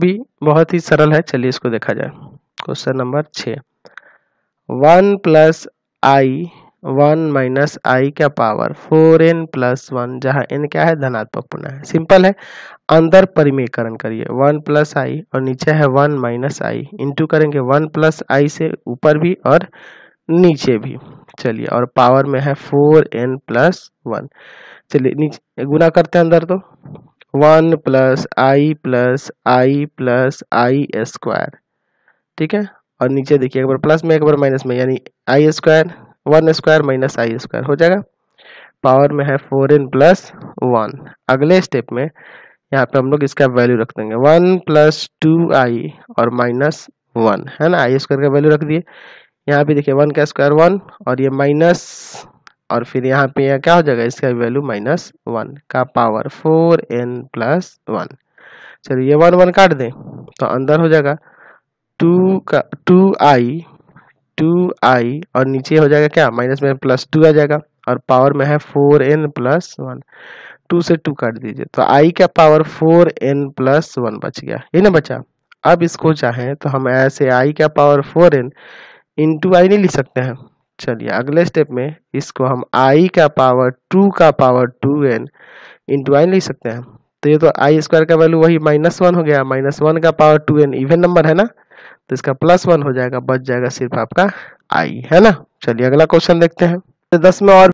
भी बहुत ही सरल है चलिए इसको देखा जाए क्वेश्चन नंबर छ one plus i one minus i का power four n plus one जहां एन क्या है धनात्मक पूर्ण है सिंपल है अंदर परिमेयकरण करिए वन प्लस आई और नीचे है वन माइनस आई इंटू करेंगे वन प्लस आई से ऊपर भी और नीचे भी चलिए और पावर में है फोर एन प्लस वन चलिए नीचे गुना करते हैं अंदर तो one plus i plus i plus i square ठीक है और नीचे देखिए एक बार प्लस में एक बार माइनस में यानी i square one square minus i square हो जाएगा पावर में है फोर एन प्लस वन अगले स्टेप में यहाँ पे हम लोग इसका वैल्यू रख देंगे वन प्लस टू आई और माइनस वन है ना आई स्क्वायर का वैल्यू रख दिए यहाँ पे देखिए वन का स्क्वायर वन और ये माइनस और फिर यहाँ पे क्या हो जाएगा इसका वैल्यू माइनस वन का power four n plus one चलिए ये वन वन काट दें तो अंदर हो जाएगा टू का टू आई टू आई और नीचे हो जाएगा क्या माइनस में प्लस टू आ जाएगा और पावर में है four n plus one two से टू काट दीजिए तो आई का power four n plus one बच गया ये ना बचा अब इसको चाहें तो हम ऐसे आई का power four n into i नहीं लिख सकते हैं चलिए अगले स्टेप में इसको हम आई का पावर टू का power two n into i लिख सकते हैं तो ये तो आई स्क्वायर का वैल्यू वही माइनस वन हो गया माइनस वन का power two n even number है ना तो इसका प्लस वन हो जाएगा बच जाएगा सिर्फ आपका आई है ना चलिए अगला क्वेश्चन देखते हैं तो दस में और